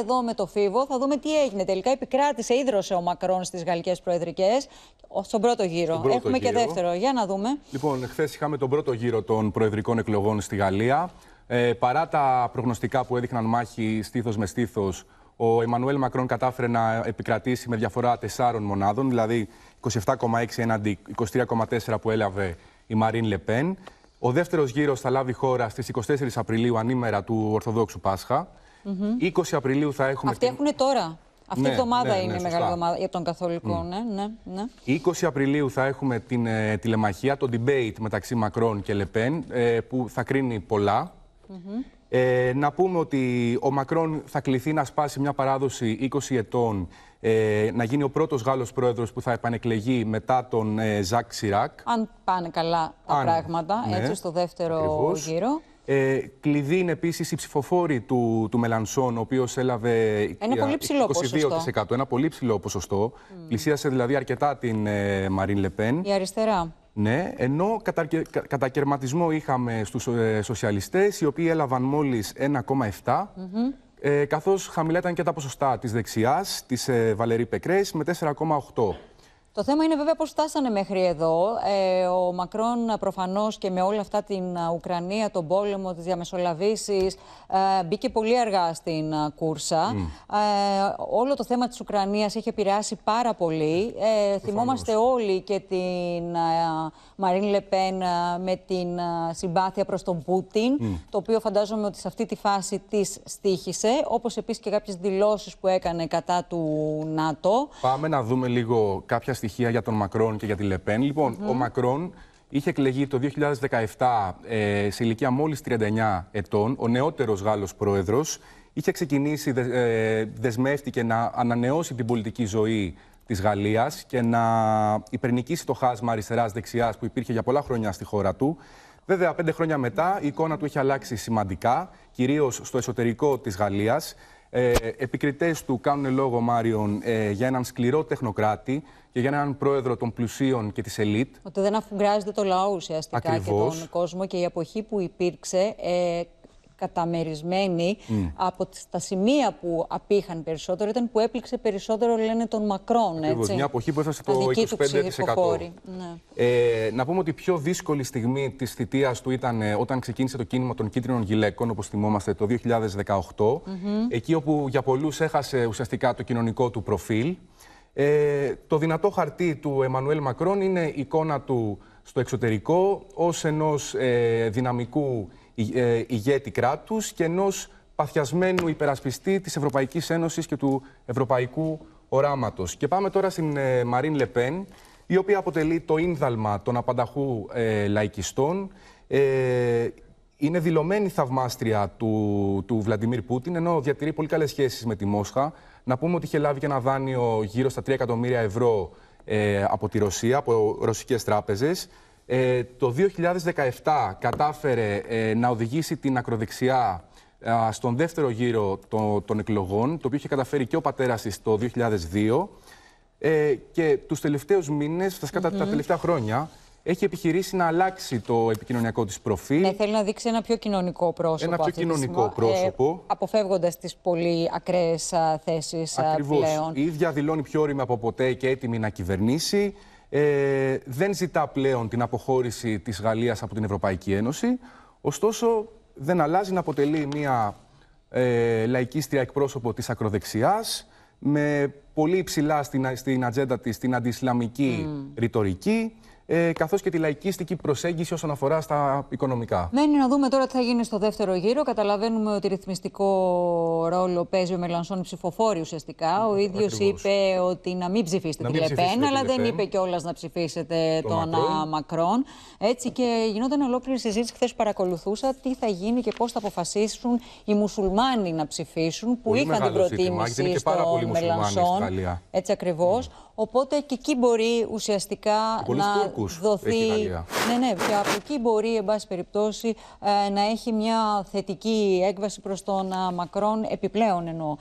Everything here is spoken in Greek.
Εδώ με το Φίβο θα δούμε τι έγινε. Τελικά επικράτησε, ίδρωσε ο Μακρόν στις γαλλικές προεδρικές. Στον πρώτο γύρο. Έχουμε και δεύτερο. Για να δούμε. Λοιπόν, χθες είχαμε τον πρώτο γύρο των προεδρικών εκλογών στη Γαλλία. Ε, παρά τα προγνωστικά που έδειχναν μάχη στήθος με στήθος, ο Εμμανουέλ Μακρόν κατάφερε να επικρατήσει με διαφορά τεσσάρων μονάδων, δηλαδή 27,6 έναντι 23,4 που έλαβε η Μαρίν Λεπέν. Ο δεύτερος γύρος θα λάβει χώρα στις 24 Απριλίου, ανήμερα του Ορθοδόξου Πάσχα. Mm -hmm. 20 Απριλίου θα έχουμε. Αυτοί έχουν τώρα. Αυτή η ναι, εβδομάδα ναι, ναι είναι η μεγάλη εβδομάδα για τον καθολικό. Mm. Ναι, ναι, ναι. 20 Απριλίου θα έχουμε την ε, τηλεμαχία, το debate μεταξύ Μακρόν και Λεπέν, ε, που θα κρίνει πολλά. Mm -hmm. ε, να πούμε ότι ο Μακρόν θα κληθεί να σπάσει μια παράδοση 20 ετών, ε, να γίνει ο πρώτος Γάλλος πρόεδρος που θα επανεκλεγεί μετά τον ε, Ζακ Σιράκ. Αν πάνε καλά τα Αν, πράγματα, ναι, έτσι, στο δεύτερο Ακριβώς. γύρο. Ε, κλειδί είναι επίσης η ψηφοφόρη του, του Μελανσόν, ο οποίος έλαβε ένα πολύ ψηλό 22%. Ποσοστό. Ένα πολύ ψηλό ποσοστό. Mm. Πλησίασε δηλαδή αρκετά την ε, Μαρίν Λεπέν. Η αριστερά. Ναι, ενώ κατα, κα, κατακαιρματισμό είχαμε στους ε, σοσιαλιστές, οι οποίοι έλαβαν μόλις 1,7%. Mm -hmm. ε, καθώς χαμηλά ήταν και τα ποσοστά της δεξιάς, της Βαλερή Πεκρέ, με 4,8%. Το θέμα είναι βέβαια πώς φτάσανε μέχρι εδώ. Ε, ο Μακρόν προφανώς και με όλα αυτά την Ουκρανία, τον πόλεμο, τις διαμεσολαβήσεις, ε, μπήκε πολύ αργά στην κούρσα. Ε, όλο το θέμα της Ουκρανίας έχει επηρεάσει πάρα πολύ. Ε, θυμόμαστε όλοι και την Μαρίν Λεπέν με την συμπάθεια προς τον Πούτιν, το οποίο φαντάζομαι ότι σε αυτή τη φάση της στήχησε, όπως επίσης και κάποιες δηλώσεις που έκανε κατά του ΝΑΤΟ. Πάμε να δούμε λίγο κάποια για τον Μακρόν και για τη Λεπέν. Λοιπόν, ο Μακρόν είχε εκλεγεί το 2017 ε, σε ηλικία μόλις 39 ετών, ο νεότερος Γάλλος πρόεδρος. Είχε ξεκινήσει, δε, ε, δεσμεύτηκε να ανανεώσει την πολιτική ζωή της Γαλλίας και να υπερνικήσει το χάσμα αριστεράς-δεξιάς που υπήρχε για πολλά χρόνια στη χώρα του. Βέβαια, πέντε χρόνια μετά η εικόνα του έχει αλλάξει σημαντικά, κυρίως στο εσωτερικό της Γαλλίας. Ε, επικριτές του κάνουν λόγο, Μάριον, ε, για έναν σκληρό τεχνοκράτη και για έναν πρόεδρο των πλουσίων και της ελίτ. Ότι δεν αφουγκράζεται το λαό ουσιαστικά και τον κόσμο και η εποχή που υπήρξε ε, καταμερισμένη από τα σημεία που απήχαν περισσότερο ήταν που έπληξε περισσότερο, λένε, τον Μακρόν. Ακριβώς, μια εποχή που έφτασε το 25%. Ναι. Ε, να πούμε ότι η πιο δύσκολη στιγμή της θητείας του ήταν ε, όταν ξεκίνησε το κίνημα των κίτρινων γυλαίκων, όπως θυμόμαστε, το 2018. Εκεί όπου για πολλούς έχασε ουσιαστικά το κοινωνικό του προφίλ. Ε, το δυνατό χαρτί του Εμμανουέλ Μακρόν είναι η εικόνα του στο εξωτερικό ως ενός ε, δυναμικού ε, ηγέτη κράτους και ενός παθιασμένου υπερασπιστή της Ευρωπαϊκής Ένωσης και του ευρωπαϊκού οράματος. Και πάμε τώρα στην ε, Μαρίν Λεπέν, η οποία αποτελεί το ίνδαλμα των απανταχού ε, λαϊκιστών. Ε, είναι δηλωμένη θαυμάστρια του, του Βλαντιμίρ Πούτιν, ενώ διατηρεί πολύ καλές σχέσεις με τη Μόσχα. Να πούμε ότι είχε λάβει και ένα δάνειο γύρω στα 3 εκατομμύρια ευρώ ε, από τη Ρωσία, από ρωσικές τράπεζες. Ε, το 2017 κατάφερε ε, να οδηγήσει την ακροδεξιά στον δεύτερο γύρο των, των εκλογών, το οποίο είχε καταφέρει και ο πατέρας της το 2002 ε, και τους τελευταίους μήνες, mm -hmm. τα, τελευταία χρόνια, έχει επιχειρήσει να αλλάξει το επικοινωνιακό της προφίλ. Ναι, θέλει να δείξει ένα πιο κοινωνικό πρόσωπο. Ένα πιο κοινωνικό πρόσωπο. αποφεύγοντας τις πολύ ακραίες θέσει Ακριβώς. Η ίδια δηλώνει πιο όρημα από ποτέ και έτοιμη να κυβερνήσει ε, δεν ζητά πλέον την αποχώρηση της Γαλλίας από την Ευρωπαϊκή Ένωση, ωστόσο δεν αλλάζει να αποτελεί μια ε, λαϊκίστρια εκπρόσωπο της ακροδεξιάς, με πολύ υψηλά στην, στην ατζέντα της την αντισλαμική mm. ρητορική, ε, καθώς και τη λαϊκίστικη προσέγγιση όσον αφορά στα οικονομικά. Μένει να δούμε τώρα τι θα γίνει στο δεύτερο γύρο. Καταλαβαίνουμε ότι ρυθμιστικό ρόλο παίζει ο Μελανσόν ψηφοφόρη ουσιαστικά. Ο ίδιος είπε ότι να μην ψηφίσετε τη Λεπέν, αλλά δεν είπε κιόλας να ψηφίσετε τον Μακρόν. Έτσι και γινόταν ολόκληρη συζήτηση χθες παρακολουθούσα τι θα γίνει και πώς θα αποφασίσουν οι μουσουλμάνοι να ψηφίσουν που πολύ είχαν την προτίμηση στο Μελανσόν. Έτσι ακριβώς. Mm. Οπότε και εκεί μπορεί ουσιαστικά να δοθεί. Ναι, ναι, και από εκεί μπορεί, εν πάση περιπτώσει, ε, να έχει μια θετική έκβαση προς τον ε, Μακρόν επιπλέον εννοώ.